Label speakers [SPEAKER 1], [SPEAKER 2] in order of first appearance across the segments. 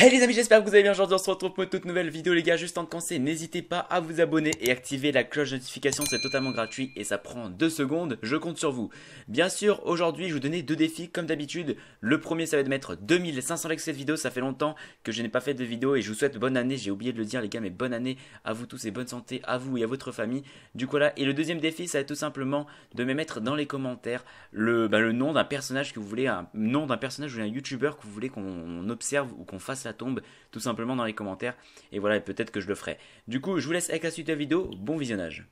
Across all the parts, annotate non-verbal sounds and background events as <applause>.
[SPEAKER 1] Hey les amis, j'espère que vous allez bien aujourd'hui, on se retrouve pour une toute nouvelle vidéo les gars, juste en commençant, n'hésitez pas à vous abonner et activer la cloche de notification, c'est totalement gratuit et ça prend deux secondes, je compte sur vous. Bien sûr, aujourd'hui je vous donnais deux défis comme d'habitude, le premier ça va être de mettre 2500 likes sur cette vidéo, ça fait longtemps que je n'ai pas fait de vidéo et je vous souhaite bonne année, j'ai oublié de le dire les gars, mais bonne année à vous tous et bonne santé à vous et à votre famille. Du coup là, et le deuxième défi ça va être tout simplement de me mettre dans les commentaires le, bah, le nom d'un personnage que vous voulez, un nom d'un personnage ou d'un youtubeur que vous voulez qu'on observe ou qu'on fasse tombe tout simplement dans les commentaires. Et voilà, et peut-être que je le ferai. Du coup, je vous laisse avec la suite de la vidéo. Bon visionnage.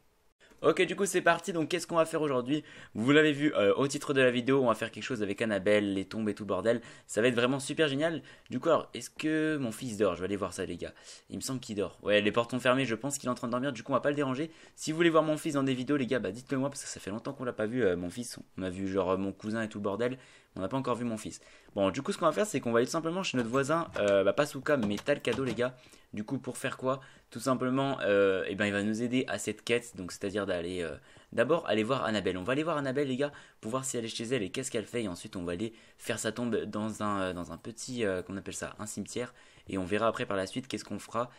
[SPEAKER 1] Ok, du coup, c'est parti. Donc, qu'est-ce qu'on va faire aujourd'hui Vous l'avez vu euh, au titre de la vidéo, on va faire quelque chose avec Annabelle, les tombes et tout bordel. Ça va être vraiment super génial. Du coup, est-ce que mon fils dort Je vais aller voir ça, les gars. Il me semble qu'il dort. Ouais, les portes sont fermées, je pense qu'il est en train de dormir. Du coup, on va pas le déranger. Si vous voulez voir mon fils dans des vidéos, les gars, bah dites-le moi parce que ça fait longtemps qu'on l'a pas vu, euh, mon fils. On a vu genre mon cousin et tout bordel. On n'a pas encore vu mon fils. Bon, du coup, ce qu'on va faire, c'est qu'on va aller tout simplement chez notre voisin, euh, bah, pas Souka, mais cadeau les gars. Du coup, pour faire quoi Tout simplement, euh, eh ben, il va nous aider à cette quête, donc c'est-à-dire d'aller euh, d'abord aller voir Annabelle. On va aller voir Annabelle, les gars, pour voir si elle est chez elle et qu'est-ce qu'elle fait. Et ensuite, on va aller faire sa tombe dans un, euh, dans un petit, qu'on appelle ça, un cimetière. Et on verra après par la suite qu'est-ce qu'on fera,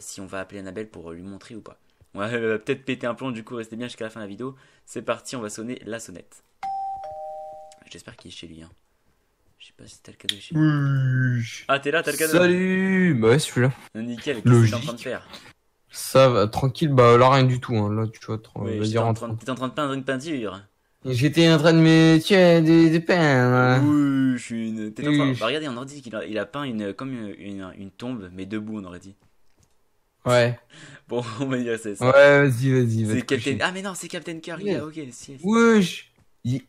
[SPEAKER 1] si on va appeler Annabelle pour lui montrer ou pas. Ouais, peut-être péter un plomb, du coup, restez bien jusqu'à la fin de la vidéo. C'est parti, on va sonner la sonnette. J'espère qu'il est chez lui. Hein. Je sais pas si t'as le cadeau chez oui. Ah, t'es là, t'as le cadeau
[SPEAKER 2] Salut Bah ouais, je suis là. Nickel, qu'est-ce que t'es en train de faire Ça va, tranquille, bah là rien du tout. Hein. Là, tu vois, oui, vas-y, rentre.
[SPEAKER 1] T'es en train de peindre une peinture
[SPEAKER 2] J'étais en train de me tuer des, des peindre. Hein. Oui, je suis une. T'es en train. de... Bah,
[SPEAKER 1] regardez, on aurait dit qu'il a, peint une, comme une, tombe, mais debout, on aurait dit. Ouais. <laughs> Bon, on va dire c'est ça. Ouais, vas-y, vas-y. C'est Captain. Ah, mais non, c'est Captain Kirk. Ok, si.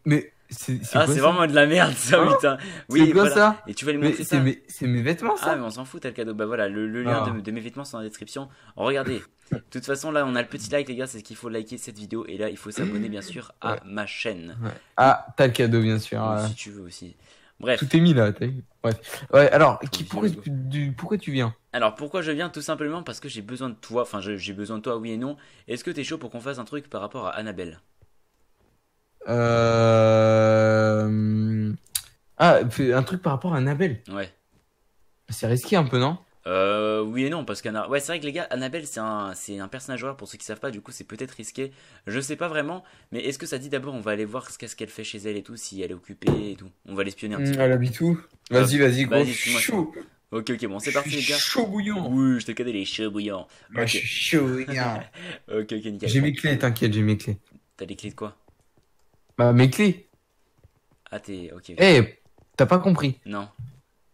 [SPEAKER 2] Mais c'est ah, c'est vraiment de la merde, ça, hein putain. Oui, c'est quoi ça Et tu vas
[SPEAKER 1] C'est mes vêtements, ça. Ah, mais on s'en fout, t'as le cadeau. Bah voilà, le, lien ah. de, mes vêtements, sont dans la description. regardez. De toute façon, là, on a le petit like, les gars, c'est ce qu'il faut liker cette vidéo. Et là, il faut s'abonner, bien sûr, à ma chaîne. Ah, t'as
[SPEAKER 2] le cadeau, bien sûr. Si tu veux aussi. Bref. Tout est mis là. Bref. Ouais. Alors, qui, pourquoi,
[SPEAKER 1] pourquoi tu viens Alors, pourquoi je viens Tout simplement parce que j'ai besoin de toi. Enfin, j'ai besoin de toi, oui et non. Est-ce que t'es chaud pour qu'on fasse un truc par rapport à Annabelle
[SPEAKER 2] euh... Ah, un truc par rapport à Annabelle. Ouais. C'est risqué un peu, non
[SPEAKER 1] euh, oui et non, parce qu'Annabelle. Ouais, c'est vrai que les gars, Annabelle, c'est un, c'est un personnage pour ceux qui savent pas, du coup, c'est peut-être risqué. Je sais pas vraiment, mais est-ce que ça dit d'abord, on va aller voir ce qu'est-ce qu'elle fait chez elle et tout, si elle est occupée et tout On va l'espionner un petit mm, peu. Elle habite où Vas-y, euh, vas-y, gros. Ok, ok, bon, c'est parti, les gars. Chaud bouillant. Oui, je te connais, les chauds bouillants. Bah, je chaud bouillant. <laughs> ok, ok, nickel. J'ai mes
[SPEAKER 2] clés, t'inquiète, j'ai mes clés. T'as les clés de quoi bah, mes clés.
[SPEAKER 1] Ah, t'es. Ok. Eh,
[SPEAKER 2] t'as pas compris.
[SPEAKER 1] Non.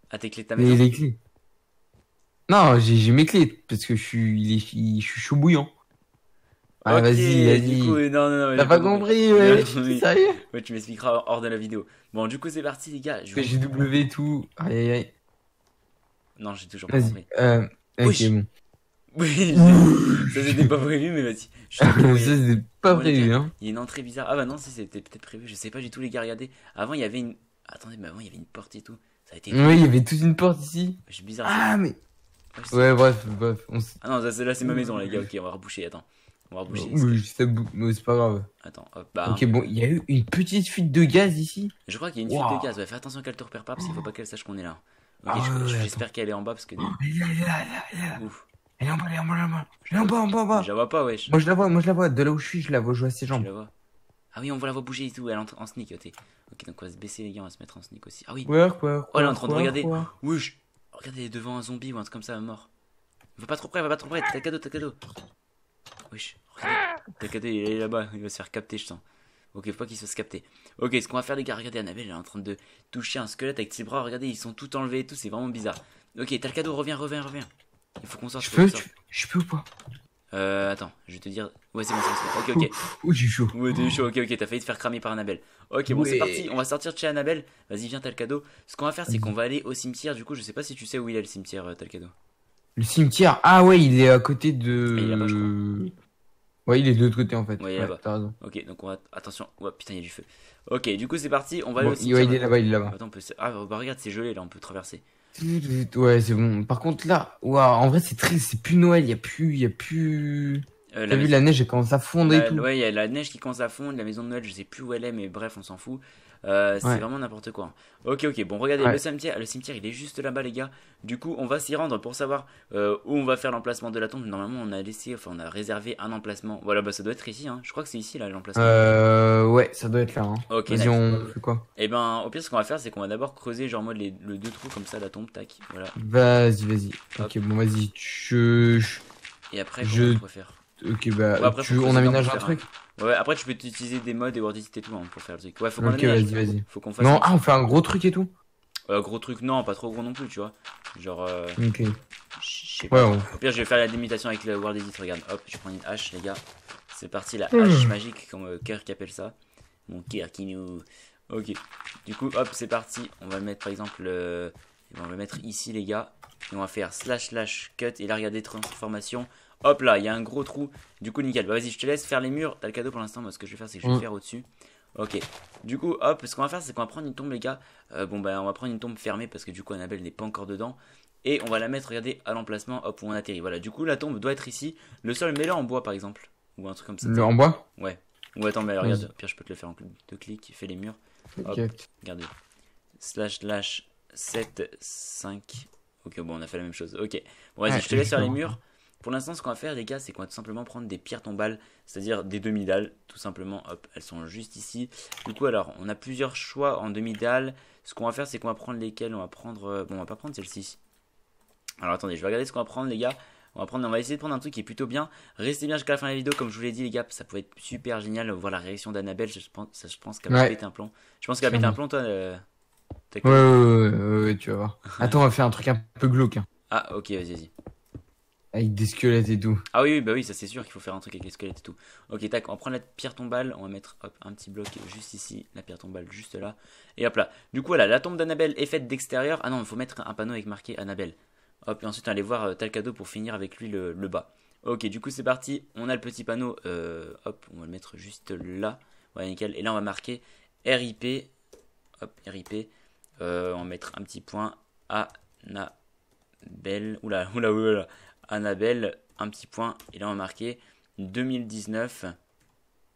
[SPEAKER 1] Ah, tes clés ta maison. Les,
[SPEAKER 2] clés. Non, j'ai mes clés parce que je suis, je suis chaud bouillant.
[SPEAKER 1] Ah, vas-y, vas-y. Euh, non, non, non. T'as pas compris, ouais. Sérieux Ouais, tu m'expliqueras hors de la vidéo. Bon, du coup, c'est parti, les gars. j'ai W tout. Aïe, aïe, Non, j'ai toujours pas compris. Euh, ok, <laughs> Oui, <laughs> ça c'était pas prévu, mais vas-y. <laughs> ça c'était pas prévu, hein. Il y a une entrée bizarre. Ah bah non, si c'était peut-être prévu, je sais pas j'ai tout, les gars, regardé Avant il y avait une. Attendez, mais avant il y avait une porte et tout. Ça a été. Oui, il y avait toute
[SPEAKER 2] une porte ici.
[SPEAKER 1] C'est bizarre. Ah, mais. Ouais, bref, bref. ah non, là c'est ma maison, les gars, ok, on va reboucher, attends. On va reboucher. Bah, c'est pas grave. Attends, hop, bah. Ok, bon, il y a
[SPEAKER 2] eu une petite fuite de gaz
[SPEAKER 1] ici. Je crois qu'il y a une fuite de gaz, fais attention qu'elle te repère pas parce qu'il faut pas qu'elle sache qu'on est là. Ah, j'espère qu'elle est en bas parce que. Ah, Ouf. Elle eh, est en bas, elle est en bas, elle est en bas. est en bas, en bas. Je la vois pas, wesh.
[SPEAKER 2] Moi je la vois, moi je la vois. De là où je suis, je la vois jouer à ses jambes. Je la vois.
[SPEAKER 1] Ah oui, on voit la voix bouger et tout. Elle entre en sneak, ok. Ok, donc on va se baisser, les gars, on va se mettre en sneak aussi. Ah oui. ouais work, oh, elle est en train de regarder. Oui, Regardez, devant un zombie ou un truc comme ça, mort. Va pas trop près, va pas trop près. T'as le cadeau, t'as le cadeau. Wesh, regardez. T'as cadeau, il est là-bas. Il va se faire capter, je sens. Ok, faut pas qu'il se fasse capter. Ok, ce qu'on va faire, les gars, regardez, Annabelle, elle est en train de toucher un squelette avec ses bras. Regardez, ils sont tout enlevés et tout, c'est vraiment bizarre. Ok, t'as le cadeau, reviens, reviens, reviens. Il faut qu'on sorte. Je peux, je peux ou pas Euh, attends, je vais te dire. Ouais, c'est bon, c'est bon. Ok, ok. Oh, j'ai chaud. Ouais, t'as eu chaud, ok, ok. T'as failli te faire cramer par Annabelle. Ok, bon, c'est parti. On va sortir de chez Annabelle. Vas-y, viens, t'as le cadeau. Ce qu'on va faire, c'est qu'on va aller au cimetière. Du coup, je sais pas si tu sais où il est le cimetière, euh, t'as le cadeau.
[SPEAKER 2] Le cimetière Ah ouais, il est à côté de. Ah, il je crois.
[SPEAKER 1] Ouais, il est de l'autre côté en fait. Ouais, il est là Ok, donc on va. Attention. Ouais, putain, il y a du feu. Ok, du coup, c'est parti. On va aller au cimetière. il est là-bas, il est là-bas. Attends, on peut... Ah, bah, regarde, c'est gelé là, on peut traverser.
[SPEAKER 2] Ouais, c'est bon. Par contre, là, en vrai, c'est triste. C'est plus Noël. Il y a plus, y a plus. Euh, T'as vu, la neige, elle commence à fondre et bah, tout. Ouais,
[SPEAKER 1] il y a la neige qui commence à fondre. La maison de Noël, je sais plus où elle est, mais bref, on s'en fout. Euh, c'est vraiment n'importe quoi. Ok, ok, bon, regardez, le, cimetière, le cimetière, il est juste là-bas, les gars. Du coup, on va s'y rendre pour savoir euh, où on va faire l'emplacement de la tombe. Normalement, on a laissé, enfin, on a réservé un emplacement. Voilà, bah, ça doit être ici, hein. Je crois que c'est ici, là, l'emplacement. Euh,
[SPEAKER 2] ouais, ça doit être là, hein. Vas-y, on fait quoi
[SPEAKER 1] Et eh ben, au pire, ce qu'on va faire, c'est qu'on va d'abord creuser, genre, mode, les, le deux trous, comme ça, la tombe, tac, voilà. Vas-y,
[SPEAKER 2] vas-y. Ok, bon, vas-y, je... Et après, je... on faire Ok, bah, on on aménage un truc hein.
[SPEAKER 1] Ouais, après, tu peux utiliser des mods et WordDist et tout hein, pour faire le truc. Ouais, faut qu'on le vas-y, vas-y. Faut qu'on fasse. Non, ah, on fait un gros truc et tout euh, gros truc, non, pas trop gros non plus, tu vois. Genre, euh, Ok. je pas. Ouais, Au pire, je vais faire la limitation avec le World Edit. Regarde, hop, je prends une hache, les gars. C'est parti, la hmm. hache magique, comme euh, Kirk appelle ça. Mon Kirk qui nous. Ok. Du coup, hop, c'est parti. On va mettre par exemple. Euh, on va le mettre ici, les gars. Et on va faire slash slash cut. Et là, regardez, transformation. Hop là, il y a un gros trou. Du coup, nickel. Bah, vas-y, je te laisse faire les murs. T'as le cadeau pour l'instant. Moi, ce que je vais faire, c'est que je vais le mm. faire au-dessus. Ok. Du coup, hop, ce qu'on va faire, c'est qu'on va prendre une tombe, les gars. Euh, bon, bah, on va prendre une tombe fermée parce que du coup, Annabelle n'est pas encore dedans. Et on va la mettre, regardez, à l'emplacement, hop, où on atterrit. Voilà, du coup, la tombe doit être ici. Le sol, mets-le en bois, par exemple. Ou un truc comme ça. Le en bois Ouais. Ou attends, mais alors, regarde, pire, je peux te le faire en deux clics. Fais les murs. Hop, regardez. Slash, slash, 7, 5. Ok, bon, on a fait la même chose. Ok. Bon, vas-y, je te laisse faire les murs. Pour l'instant, ce qu'on va faire, les gars, c'est qu'on va tout simplement prendre des pierres tombales, c'est-à-dire des demi-dalles, tout simplement. Hop, elles sont juste ici. Du coup, alors, on a plusieurs choix en demi-dalles. Ce qu'on va faire, c'est qu'on va prendre lesquelles On va prendre. Euh, bon, on va pas prendre celle-ci. Alors, attendez, je vais regarder ce qu'on va prendre, les gars. On va, prendre, on va essayer de prendre un truc qui est plutôt bien. Restez bien jusqu'à la fin de la vidéo, comme je vous l'ai dit, les gars, ça pouvait être super génial. Voir la réaction d'Annabelle, je pense, je pense qu'elle va mettre un plan Je pense qu'elle va mettre un plan toi. Euh, ouais, ouais,
[SPEAKER 2] ouais, ouais, tu vas voir. <laughs> Attends, on va faire un truc un peu glauque. Hein.
[SPEAKER 1] Ah, ok, vas-y, vas-y. Avec des squelettes et tout. Ah oui, oui bah oui, ça c'est sûr qu'il faut faire un truc avec les squelettes et tout. Ok, tac, on prend la pierre tombale, on va mettre hop, un petit bloc juste ici, la pierre tombale juste là, et hop là. Du coup, voilà, la tombe d'Annabelle est faite d'extérieur. Ah non, il faut mettre un panneau avec marqué Annabelle. Hop, et ensuite aller voir euh, Talcado pour finir avec lui le, bas. Ok, du coup c'est parti, on a le petit panneau, euh, hop, on va le mettre juste là. Voilà, nickel. Et là on va marquer RIP, hop, RIP, euh, on va mettre un petit point, Annabelle, oula, oula, oula, Annabelle, un petit point, et là on a marquer 2019-2020.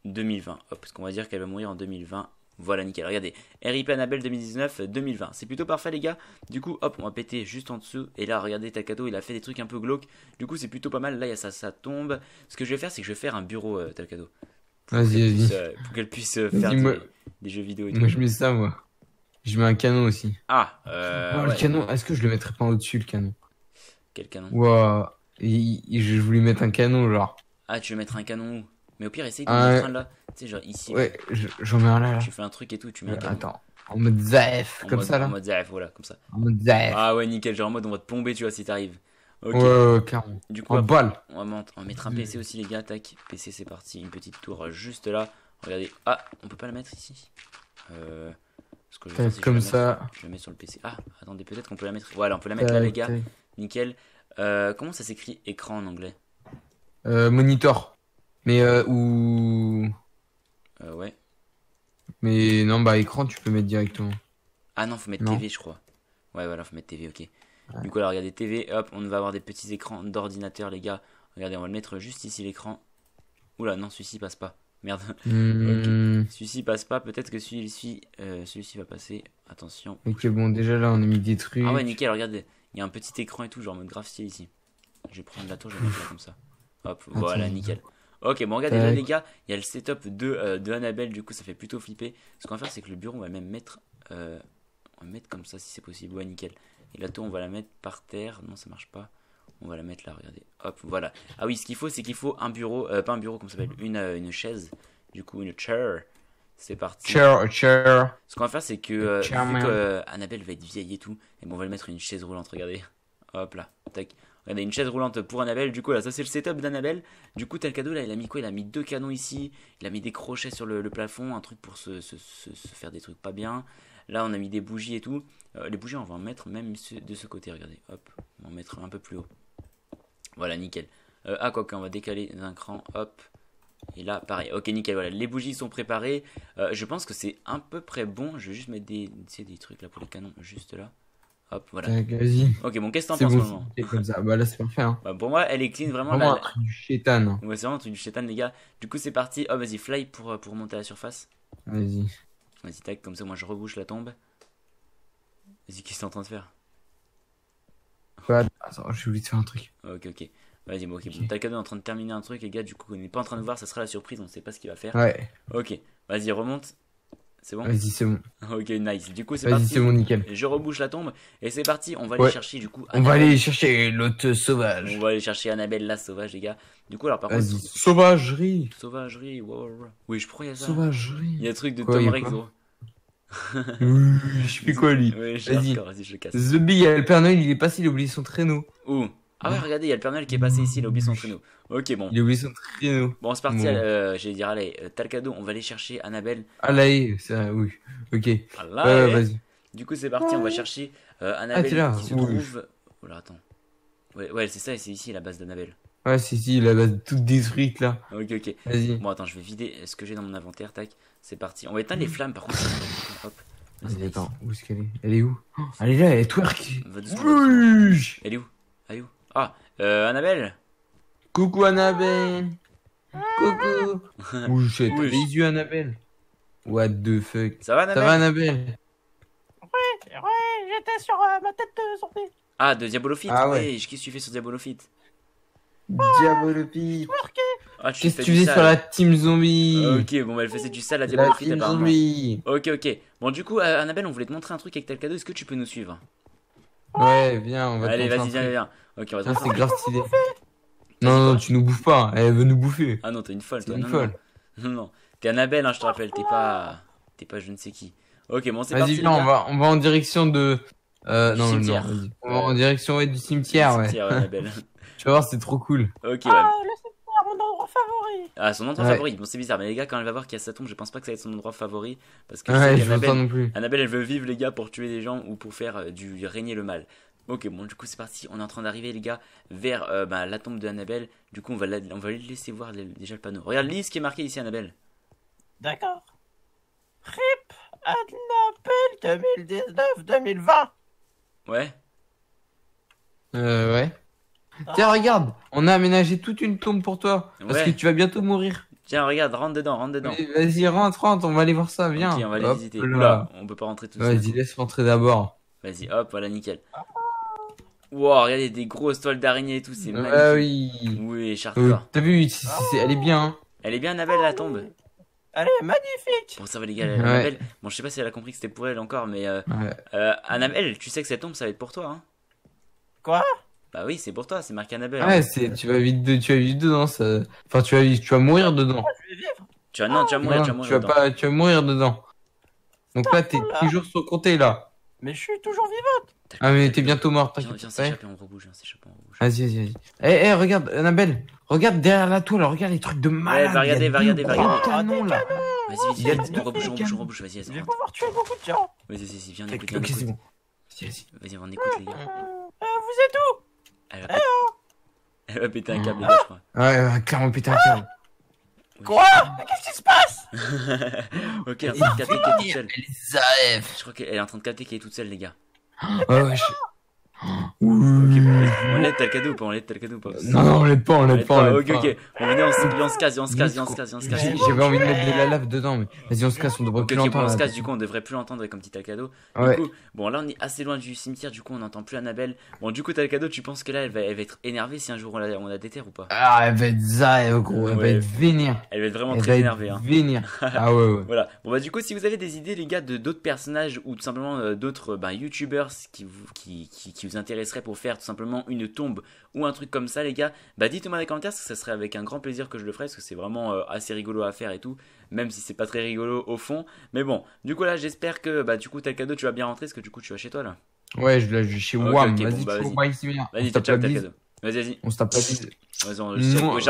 [SPEAKER 1] Hop, parce qu'on va dire qu'elle va mourir en 2020. Voilà, nickel. Regardez, RIP Annabelle 2019-2020. C'est plutôt parfait, les gars. Du coup, hop, on va péter juste en dessous. Et là, regardez, Talcato il a fait des trucs un peu glauques. Du coup, c'est plutôt pas mal. Là, ça, ça tombe. Ce que je vais faire, c'est que je vais faire un bureau, euh,
[SPEAKER 2] Vas-y, vas-y. Euh,
[SPEAKER 1] pour qu'elle puisse euh, faire des, jeux vidéo et tout. Moi, je mets
[SPEAKER 2] ça, moi. Je mets un canon aussi. Ah, euh, oh, le canon,
[SPEAKER 1] est-ce que je le mettrais pas au-dessus, le canon Quel canon
[SPEAKER 2] je voulais mettre un canon, genre.
[SPEAKER 1] Ah, tu veux mettre un canon Mais au pire, essaye de ah, mettre un là. Tu sais, genre ici. Ouais, j'en mets un là, là. Tu fais un truc et tout, tu mets un Attends. En mode zaf comme ça là. En mode zaf voilà, comme ça. En mode Ah ouais, nickel, genre en mode on va te plomber, tu vois, si t'arrives. Ok. Du coup, en bol On va, on mettre un PC aussi, les gars. Tac, PC, c'est parti. Une petite tour euh, juste là. Regardez. Ah, on peut pas la mettre ici. Euh. comme ça. je la mets sur le PC. Ah, attendez, peut-être qu'on peut la mettre. Voilà, on peut la mettre là, les gars. Nickel. Euh, comment ça s'écrit écran en anglais
[SPEAKER 2] euh, Monitor. Mais euh, ou. ouais. Mais non, bah écran, tu peux mettre directement. Ah non, faut mettre TV,
[SPEAKER 1] je crois. Ouais, voilà, faut mettre TV, ok. Du coup, là regardez TV, hop, on va avoir des petits écrans d'ordinateur, les gars. Regardez, on va le mettre juste ici l'écran. Oula, non, celui-ci passe pas. <laughs> Merde. Hmm. Celui-ci passe pas, peut-être que celui-ci va passer. Attention. Ok, bon, déjà là, on a mis des trucs. Ah ouais, nickel, regardez. Il y a un petit écran et tout, genre mode graphier ici. Je vais prendre la tour, je vais mettre comme ça. Hop, ah, voilà, nickel. Ok, bon, regardez là, les gars, il y a le setup de, euh, de Annabelle, du coup, ça fait plutôt flipper. Ce qu'on va faire, c'est que le bureau, on va même mettre, euh, on va mettre comme ça si c'est possible. Ouais, nickel. Et la tour, on va la mettre par terre. Non, ça marche pas. On va la mettre là, regardez. Hop, voilà. Ah oui, ce qu'il faut, c'est qu'il faut un bureau, euh, pas un bureau, comme ça s'appelle, une, une chaise. Du coup, une chair c'est parti. Ce qu'on va faire, c'est que, euh, euh, Annabelle va être vieille et tout, et on va lui mettre une chaise roulante. Regardez. Hop là. Tac. Regardez, une chaise roulante pour Annabelle. Du coup, là, ça c'est le setup d'Annabelle. Du coup, tel cadeau là. Il a mis quoi Il a mis deux canons ici. Il a mis des crochets sur le, plafond. Un truc pour se, faire des trucs pas bien. Là, on a mis des bougies et tout. Euh, les bougies, on va en mettre même de ce côté. Regardez. Hop. On va en mettre un peu plus haut. Voilà, nickel. ah, quoi qu'on va décaler d'un cran. Hop. Et là, pareil. Ok, nickel, voilà. Les bougies sont préparées. Euh, je pense que c'est à peu près bon. Je vais juste mettre des, des trucs là pour les canons, juste là. Hop, voilà. Ok, bon, qu'est-ce que t'en penses bon, moment
[SPEAKER 2] comme ça. Bah là, c'est parfait. Hein.
[SPEAKER 1] Bah, pour moi, elle est clean vraiment. Vraiment là, un truc du chétan. Ouais, c'est vraiment un truc du chétan, les gars. Du coup, c'est parti. Oh, vas-y, fly pour, euh, pour monter à la surface. Vas-y. Vas-y, tac, comme ça, moi, je rebouche la tombe. Vas-y, qu'est-ce que t'es en train de faire
[SPEAKER 2] je Attends, j'ai oublié de faire un truc.
[SPEAKER 1] Ok, ok. Vas-y, bon, ok. okay. quand est en train de terminer un truc, les gars. Du coup, on n'est pas en train de voir, ça sera la surprise, on ne sait pas ce qu'il va faire. Ouais. Ok, vas-y, remonte. C'est bon Vas-y, c'est bon. <laughs> Ok, nice. Du coup, c'est parti. c'est bon, nickel. Je rebouche la tombe et c'est parti. On va aller chercher du coup. On va aller chercher l'autre sauvage. On va aller chercher Annabelle la sauvage, les gars. Du coup, alors par contre. Sauvagerie Sauvagerie, wow, Oui, je crois qu'il y a ça. Sauvagerie. Il y a un truc de Tom Rex, gros je fais quoi lui Vas-y, je le casse. The Bee, il y a le Père Noël, il est passé, il a oublié son traîneau. Où Ah ouais, regardez, il y a le Père Noël qui est passé ici, il a oublié son traîneau. Ok, bon. Il a oublié son traîneau. Bon, c'est parti, euh, j'allais dire, allez, euh, t'as on va aller chercher Annabelle.
[SPEAKER 2] Allez, ça, oui. Ok.
[SPEAKER 1] vas-y. Du coup, c'est parti, on va chercher euh, ah, Annabelle ah, qui se trouve. Oh là, attends. Ouais, c'est ça, c'est ici la base d'Annabelle. Ouais, c'est ici la base toute détruite là. Ok, ok. Vas-y. Bon, attends, je vais vider ce que j'ai dans mon inventaire, tac. C'est parti. On va éteindre les mm. flammes par contre. <laughs> Hop. Ah,
[SPEAKER 2] où est-ce qu'elle est Elle est où Allez oh, Elle est là, elle est twerk
[SPEAKER 1] Elle est où Elle est où Ah, euh, Annabelle Coucou Annabelle
[SPEAKER 2] Coucou <laughs> Ouh, j'ai les yeux Annabelle
[SPEAKER 1] What the fuck Ça va
[SPEAKER 2] Annabelle Oui va j'étais sur euh, ma tête de euh, zombie.
[SPEAKER 1] Ah, de Diabolofit Ah ouais, qu'est-ce que tu fais sur Diabolofit Diabolopi ah, Qu'est-ce que tu faisais sur la team zombie euh, Ok, bon, bah, elle faisait du sale à Diabolopi, La team zombie Ok, ok. Bon, du coup, euh, Annabelle, on voulait te montrer un truc avec tel cadeau. Est-ce que tu peux nous suivre Ouais, viens, on va Allez, vas-y, viens, viens. Ok, on va te c'est grave stylé.
[SPEAKER 2] Non, non, tu nous bouffes pas. Elle veut nous bouffer.
[SPEAKER 1] Ah non, t'es une folle, toi. une folle. <laughs> Non, non. T'es Annabelle, hein, je te rappelle. T'es pas. T'es pas je ne sais qui. Ok, bon, c'est parti. Vas-y, viens, on va,
[SPEAKER 2] on va en direction de. Euh, non, On va en direction du cimetière, ouais. Cimetière, Annabelle. <laughs> Tu vas voir, c'est trop cool.
[SPEAKER 1] Ok, ah, ouais. Ah, laissez-moi mon endroit favori. Ah, son endroit favori. Bon, c'est bizarre, mais les gars, quand elle va voir qu'il y a sa tombe, je pense pas que ça va être son endroit favori. Parce que Ouais, je veux Annabelle, non plus. Annabelle, elle veut vivre, les gars, pour tuer des gens ou pour faire euh, du régner le mal. Ok, bon, du coup, c'est parti. On est en train d'arriver, les gars, vers euh, bah, la tombe de Annabelle. Du coup, on va, on va lui laisser voir déjà le panneau. Regarde, lis ce qui est marqué ici, Annabelle.
[SPEAKER 2] D'accord. RIP
[SPEAKER 1] Annabelle 2019-2020. Ouais.
[SPEAKER 2] Euh, ouais. <laughs> Tiens, regarde, on a aménagé toute une tombe pour toi. Parce que tu vas bientôt
[SPEAKER 1] mourir. Tiens, regarde, rentre dedans, rentre dedans.
[SPEAKER 2] Vas-y, rentre, rentre, on va aller voir ça, viens. on va aller visiter. on peut
[SPEAKER 1] pas rentrer tout seul. Vas-y, laisse rentrer d'abord. Vas-y, hop, voilà, nickel. Wow, regardez, des grosses toiles d'araignées et tout, c'est magnifique. oui. Oui, euh,
[SPEAKER 2] T'as vu, elle est bien. Hein.
[SPEAKER 1] Elle est bien, Annabelle, la tombe. Elle est magnifique Bon, ça va, les gars, Annabelle. Bon, je sais pas si elle a compris que c'était pour elle encore, mais euh, euh, Annabelle, tu sais que cette tombe, ça va être pour toi. Hein. Quoi bah oui, c'est pour toi, c'est Marc Annabelle. Ah ouais, c'est, tu vas vivre,
[SPEAKER 2] de, tu vas vivre dedans, ça. Enfin, tu vas, tu vas mourir ah, dedans. Je vais vivre.
[SPEAKER 1] Tu vas, non, tu vas ah, mourir, non, tu vas mourir tu vas dedans.
[SPEAKER 2] Pas, tu vas mourir dedans. Donc là, t'es toujours sur côté, là. Mais je suis toujours vivante. Ah, mais t'es bientôt mort, t'inquiète. Viens, s'échapper, on rebouge, viens, s'échapper, on rebouge. Vas-y, vas-y, vas-y. Eh, eh, regarde, Annabelle, regarde derrière la toile, regarde les trucs de malade. Ouais, va regarder, va regarder, va regarder.
[SPEAKER 1] canon, là. Vas-y, vas-y, vas-y, on rebouge, on rebouge, on rebouge, vas-y, vas-y. Je vais beaucoup de gens. Vas-y, vas-y, viens, on écoute, Ok, c'est bon. Vas-y, vas-y. Vas-y, on écoute, les gars. Euh, euh, vous êtes où eh, hein elle va, péter un câble, ah je crois.
[SPEAKER 2] Ouais, elle va clairement péter un câble.
[SPEAKER 1] Quoi qu'est-ce qui se passe <laughs> Ok, elle est en train de capter qu'elle est toute seule. Je crois qu'elle est en train de capter qu'elle est toute seule, les gars. Ouais, ouais,
[SPEAKER 2] je... Mmh.
[SPEAKER 1] on l'aide le cadeau ou pas On l'aide le cadeau ou pas Non, non, on l'aide pas, on l'aide pas, pas, Ok, ok, on on se casse, on se casse, on se casse, on se casse. J'avais envie de mettre la lave dedans, mais vas-y, on se casse, on devrait plus l'entendre. on se casse, du coup, on devrait plus l'entendre comme petit cadeau. Du coup, bon, là, on est assez loin du cimetière, du coup, on n'entend plus Annabelle. Bon, du coup, le cadeau, tu penses que là, elle va, être énervée si un jour on la, on déterre ou pas Ah,
[SPEAKER 2] elle va être ça, gros, elle va être vénère. Elle
[SPEAKER 1] va être vraiment très énervée. Hein. Vénère. Ah ouais, ouais. <laughs> Voilà. Bon, bah, du coup, si vous avez des idées, les gars, de d'autres personnages ou tout simplement euh, d'autres, bah, youtubeurs qui vous, vous intéresserait pour faire tout simplement une tombe ou un truc comme ça, les gars, bah dites-moi dans les commentaires, parce que ça serait avec un grand plaisir que je le ferais, parce que c'est vraiment euh, assez rigolo à faire et tout, même si c'est pas très rigolo au fond. Mais bon, du coup là, j'espère que, bah du coup, tel cadeau, tu vas bien rentrer, parce que du coup, tu vas chez toi là.
[SPEAKER 2] Ouais, je vais chez okay, WAM. y vas-y, bon, vas-y. Vas bah, vas-y Vas-y, vas-y
[SPEAKER 1] Vas-y, vas-y. On se tape la bise. Vas-y, on, vas-y vas y vas on,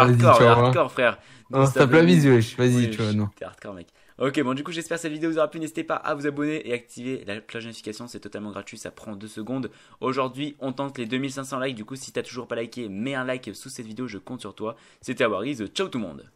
[SPEAKER 1] on se tape la bise, wesh. Vas-y, tu vois, non. T'es hardcore, mec. Ok, bon, du coup, j'espère que cette vidéo vous aura plu. N'hésitez pas à vous abonner et activer la cloche de notification. C'est totalement gratuit, ça prend deux secondes. Aujourd'hui, on tente les 2500 likes. Du coup, si t'as toujours pas liké, mets un like sous cette vidéo, je compte sur toi. C'était Awariz, ciao tout le monde